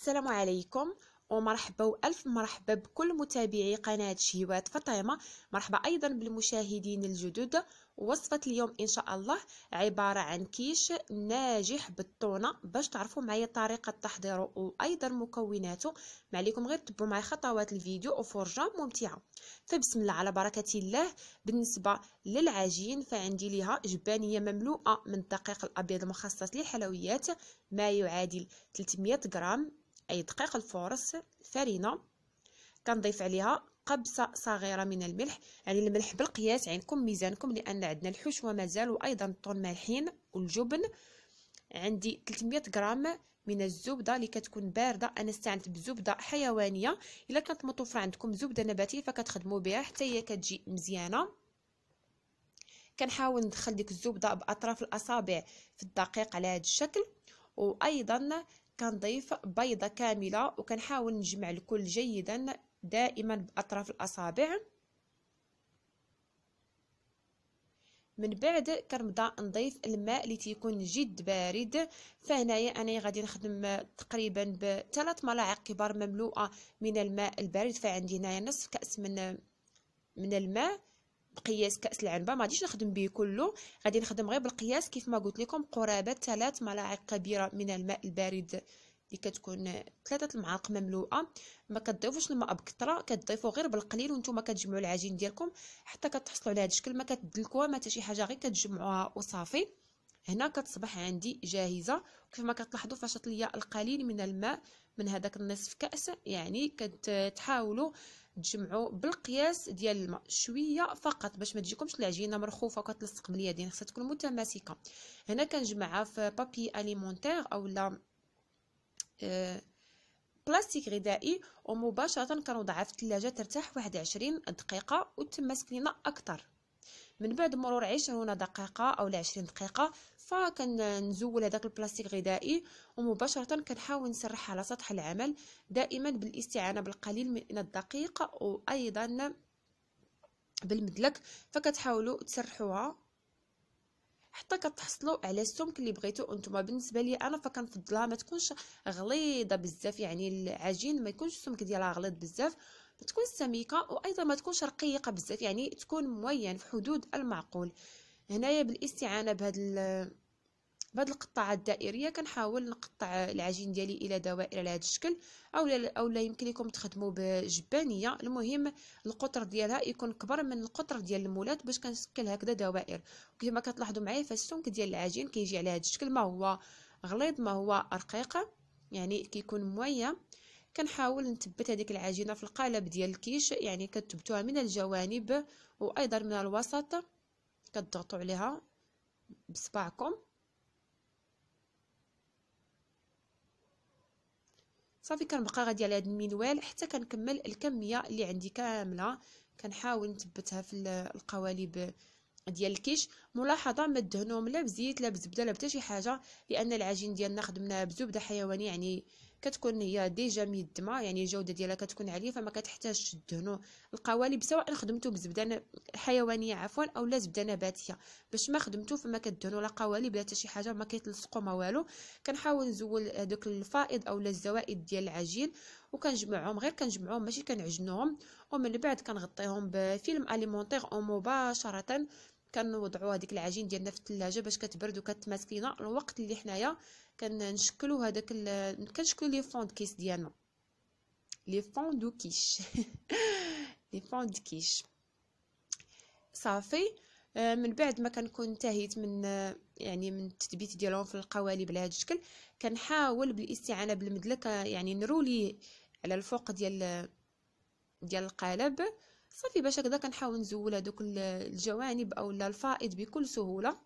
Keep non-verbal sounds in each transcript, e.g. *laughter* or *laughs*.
السلام عليكم ومرحبا والف مرحبا بكل متابعي قناه شيوات فطيمه مرحبا ايضا بالمشاهدين الجدد وصفه اليوم ان شاء الله عباره عن كيش ناجح بالطونه باش تعرفوا معايا طريقه تحضيره وايضا مكوناته ما عليكم غير تبعوا معايا خطوات الفيديو وفرجه ممتعه فبسم الله على بركه الله بالنسبه للعجين فعندي ليها جبانيه مملوءه من الدقيق الابيض المخصص للحلويات ما يعادل 300 غرام أي دقيق الفورس فرينه كنضيف عليها قبصة صغيرة من الملح يعني الملح بالقياس عندكم ميزانكم لأن عندنا الحشوة مازال وأيضا الطون مالحين والجبن عندي 300 غرام من الزبده اللي كتكون بارده انا استعنت بزبده حيوانيه الا كانت متوفره عندكم زبده نباتيه فكتخدموا بها حتى هي كتجي مزيانه كنحاول ندخل ديك الزبده باطراف الاصابع في الدقيق على هذا الشكل وايضا كنضيف بيضة كاملة وكنحاول نجمع الكل جيدا دائما بأطراف الأصابع من بعد كنبدا نضيف الماء اللي تيكون جد بارد فهنايا انا غادي نخدم تقريبا بثلاث ملاعق كبار مملوءه من الماء البارد فعندي هنايا نصف كاس من من الماء بقياس كاس العنبه ما غاديش نخدم به كله غادي نخدم غير بالقياس كيف ما قلت لكم قرابه ثلاث ملاعق كبيره من الماء البارد اللي كتكون ثلاثه المعالق مملوءه ما كتضيفوش الماء بكثره كتضيفوا غير بالقليل وانتم كتجمعوا العجين ديالكم حتى كتحصلوا على هذا الشكل ما كتدلكوها ما حتى شي حاجه غير كتجمعوها وصافي هنا كتصبح عندي جاهزه كيف ما كتلاحظوا فاشط ليا القليل من الماء من هذاك النصف كاس يعني كتحاولوا تجمعوا بالقياس ديال الماء شويه فقط باش ما تجيكمش العجينه مرخوفه وكتلصق باليدين خصها تكون متماسكه هنا كنجمعها في بابي اليمونتير اولا أه بلاستيك غذائي ومباشره كنوضعها في الثلاجه ترتاح واحد عشرين دقيقه وتماسك لينا اكثر من بعد مرور عشرون دقيقة أو عشرين دقيقة فكنزول هذاك البلاستيك غذائي ومباشره كنحاول نسرحها على سطح العمل دائما بالاستعانه بالقليل من الدقيق وايضا بالمدلك فكتحاولوا تسرحوها حتى كتحصلوا على السمك اللي بغيتو انتما بالنسبه لي انا فكنفضلها ما تكونش غليظه بزاف يعني العجين ما يكونش السمك ديالها غليظ بزاف تكون سميكه وايضا ما تكونش رقيقه بزاف يعني تكون موين في حدود المعقول هنايا بالاستعانه بهذا بهاد القطاعات الدائريه كنحاول نقطع العجين ديالي الى دوائر على هذا الشكل اولا اولا يمكن لكم تخدموا بجبانيه المهم القطر ديالها يكون كبر من القطر ديال المولات باش كنشكل هكذا دوائر كما كتلاحظوا معايا فالسمك ديال العجين كيجي على هذا الشكل ما هو غليظ ما هو رقيق يعني كيكون مويه كنحاول نثبت هذيك العجينه في القالب ديال الكيش يعني كتبتوها من الجوانب وايضا من الوسط كتضغطوا عليها بصباعكم صافي كنبقى غادي على هاد المنوال حتى كنكمل الكميه اللي عندي كامله كنحاول نثبتها في القوالب ديال الكيش ملاحظه ما دهنوهم لا بزيت لا بزبده لا حتى شي حاجه لان العجين ديالنا خدمناه بزبده حيوانيه يعني كتكون هي ديجا ميدمه يعني الجوده ديالها كتكون عاليه فما كتحتاجش تدهنوا القوالب سواء خدمتو بزبده حيوانيه عفوا اولا زبده نباتيه باش ما خدمتو فما كدهنوا لا قوالب لا حتى شي حاجه ما كيتلصقوا ما والو كنحاول نزول هذوك الفائض اولا الزوائد ديال العجين وكنجمعهم غير كنجمعهم ماشي كنعجنوهم ومن بعد كنغطيهم بفيلم اليمونتير او مباشره كنوضعوا هذيك العجين ديالنا في الثلاجه باش كتبرد وكتماسك لينا الوقت اللي حنايا كنشكلو هذاك كنشكلو لي فوند كيس ديالنا لي فوند دو كيش *laughs* لي فوند دو كيش صافي آه، من بعد ما كنكون انتهيت من آه، يعني من التثبيت ديالهم في القوالب على هذا الشكل كنحاول بالاستعانه بالمدلكه يعني نرولي على الفوق ديال آه، ديال القالب صافي باش هكذا كنحاول نزول هذوك الجوانب اولا الفائض بكل سهوله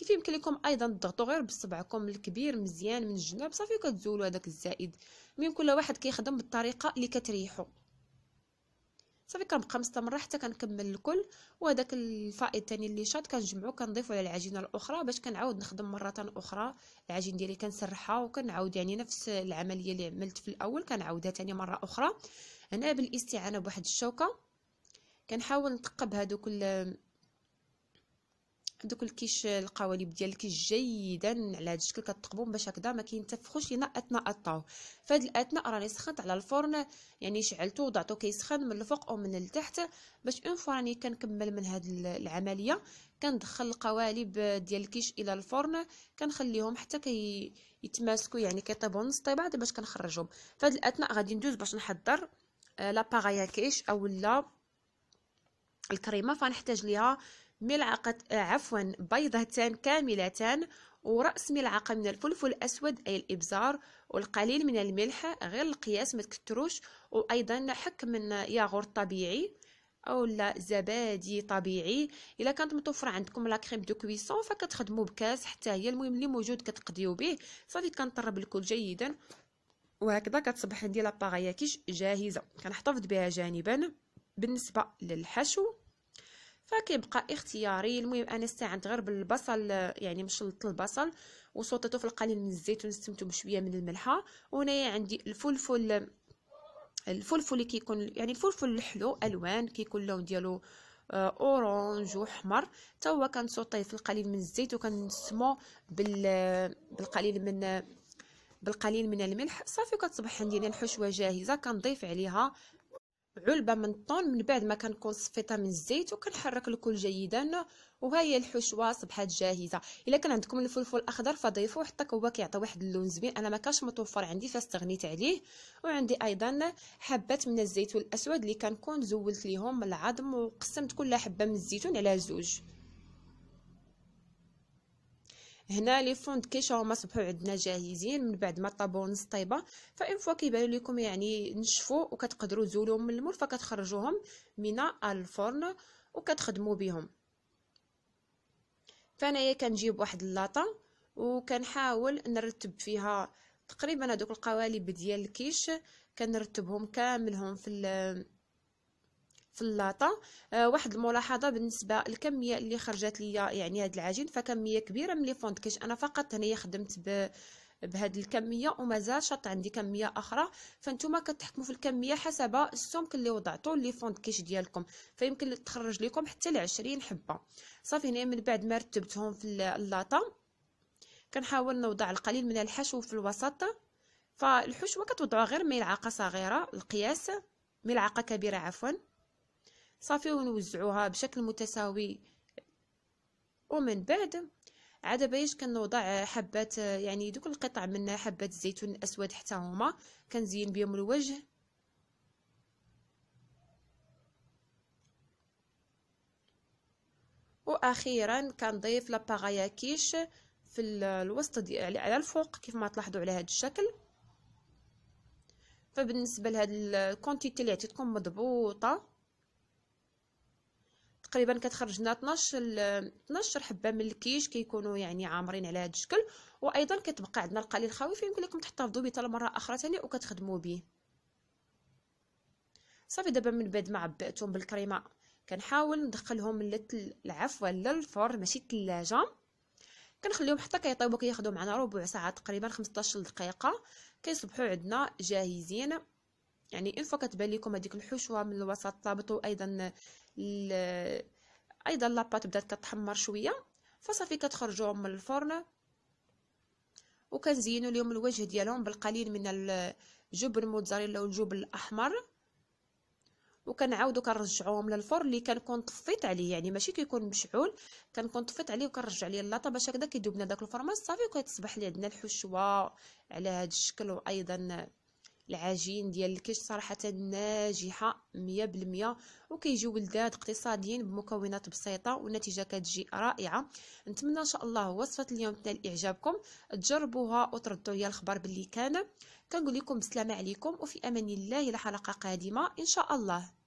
كيف يمكن لكم ايضا تضغطوا غير بصبعكم الكبير مزيان من الجناب صافي وكتزولوا هذاك الزائد من كل واحد كيخدم بالطريقه اللي كتريحو صافي كنبقى مستمره حتى كنكمل الكل وهذاك الفائض الثاني اللي شاط كنجمعو كنضيفو على العجينه الاخرى باش كنعاود نخدم مره اخرى العجين ديالي كنسرحها وكنعاود يعني نفس العمليه اللي عملت في الاول كنعاودها ثاني مره اخرى هنا بالاستعانه بواحد الشوكه كنحاول نتقب هذوك دوك الكيش القوالب ديال الكيش جيدا على هذا الشكل كتقبهم باش هكذا ما كينتفخوش لينا اثناء الطهو فهاد الاثناء راني سخنت على الفرن يعني شعلته وضعته كيسخن من الفوق ومن التحت باش اون فوا راني كنكمل من هاد العمليه كندخل القوالب ديال الكيش الى الفرن كنخليهم حتى كي يتماسكوا يعني كيطيبوا نص طيبه باش كنخرجهم فهاد الاثناء غادي ندوز باش نحضر لاباغايا كيش اولا الكريمه فنحتاج ليها ملعقة آه، عفوا بيضتان كاملتان ورأس ملعقة من الفلفل الأسود أي الإبزار والقليل من الملح غير القياس ما تكتروش وأيضا حك من ياغورت طبيعي او لا زبادي طبيعي الا كانت متوفره عندكم لا كريم دو كويسون فكتخدموا بكاس حتى هي المهم اللي موجود كتقضيو به صافي كنطرب الكل جيدا وهكذا كتصبح عندي لاباغيا كيش جاهزه كنحتفظ بها جانبا بالنسبه للحشو فكيبقى اختياري المهم انا استعنت غير بالبصل يعني مشلط البصل وصوتته في القليل من الزيت ونستمتو بشويه من الملحه وهنايا عندي الفلفل الفلفل اللي كيكون يعني الفلفل الحلو الوان كيكون اللون ديالو آه، اورانج وحمر حتى هو كنسوطيه في القليل من الزيت وكنسمو بال بالقليل من بالقليل من الملح صافي وكتصبح عندي الحشوه جاهزه كنضيف عليها علبه من الطون من بعد ما كنكون صفيتها من الزيت وكنحرك الكل جيدا وها هي الحشوه صبحات جاهزه الا كان عندكم الفلفل الاخضر فضيفوه حتى هو كيعطي واحد اللون زوين انا ما كاش متوفر عندي فاستغنيت عليه وعندي ايضا حبات من الزيتون الاسود اللي كنكون زولت ليهم العظم وقسمت كل حبه من الزيتون على زوج هنا لي فوند كيش هما صبحو عندنا جاهزين من بعد ما طابو نص طيبه فان فوا كيبان لكم يعني نشفو وكتقدروا تزولوهم من المول فكتخرجوهم من الفرن وكتخدموا بهم فانايا كنجيب واحد اللاطه وكنحاول نرتب فيها تقريبا هذوك القوالب ديال الكيش كنرتبهم كاملهم في الخلاطه آه واحد الملاحظه بالنسبه للكميه اللي خرجت لي يعني هاد العجين فكميه كبيره من لي فونت انا فقط هنايا خدمت ب بهاد الكميه ومازال شط عندي كميه اخرى فانتوما كتحكموا في الكميه حسب السمك اللي وضعتو لي فوند كيش ديالكم فيمكن تخرج لكم حتى ل 20 حبه صافي هنا من بعد ما رتبتهم في اللاطه كنحاول نوضع القليل من الحشو في الوسط فالحشوه كتوضعوا غير ملعقه صغيره القياس ملعقه كبيره عفوا صافي ونوزعوها بشكل متساوي ومن بعد عاد باش كنوضع حبات يعني دوك القطع من حبات الزيتون الاسود حتى هما كنزين بهم الوجه واخيرا كنضيف لاباغايا كيش في الوسط دي على الفوق كيف ما تلاحظوا على هذا الشكل فبالنسبه لهاد الكونتيتي اللي عطيتكم مضبوطه تقريبا كتخرج لنا 12 12 حبه من الكيش كيكونوا يعني عامرين على هذا الشكل وايضا كتبقى عندنا القليل الخاوي فيمكن لكم تحتفظوا به حتى مره اخرى ثاني وكتخدموا به صافي دابا من بعد ما عبأتهم بالكريمه كنحاول ندخلهم للتل عفوا للفرن ماشي الثلاجه كنخليهم حتى كيطيبوا كياخذوا معنا ربع ساعه تقريبا 15 دقيقه كيصبحوا عندنا جاهزين يعني فوا كتبان لكم هذيك الحشوه من الوسط طابطوا ايضا ايضا لاباط بدات كتحمر شويه فصافي كتخرجوهم من الفرن وكنزينوا لهم الوجه ديالهم بالقليل من الجبن موتزاريلا والجبن الاحمر وكنعاودو كنرجعوهم للفرن اللي كنكون طفيت عليه يعني ماشي كيكون مشعول كنكون طفيت عليه وكنرجع ليه اللاطه باش هكذا كيذوب لنا داك الفرماج صافي وكتصبح لي عندنا الحشوه على هذا الشكل وايضا العجين ديال الكش صراحه ناجحه مية بالمية وكيجي ولدات اقتصاديين بمكونات بسيطه والنتيجه كتجي رائعه نتمنى ان شاء الله وصفه اليوم تنال اعجابكم تجربوها وتردوا لي الخبر باللي كان كنقول لكم بسلامه عليكم وفي امان الله الى حلقه قادمه ان شاء الله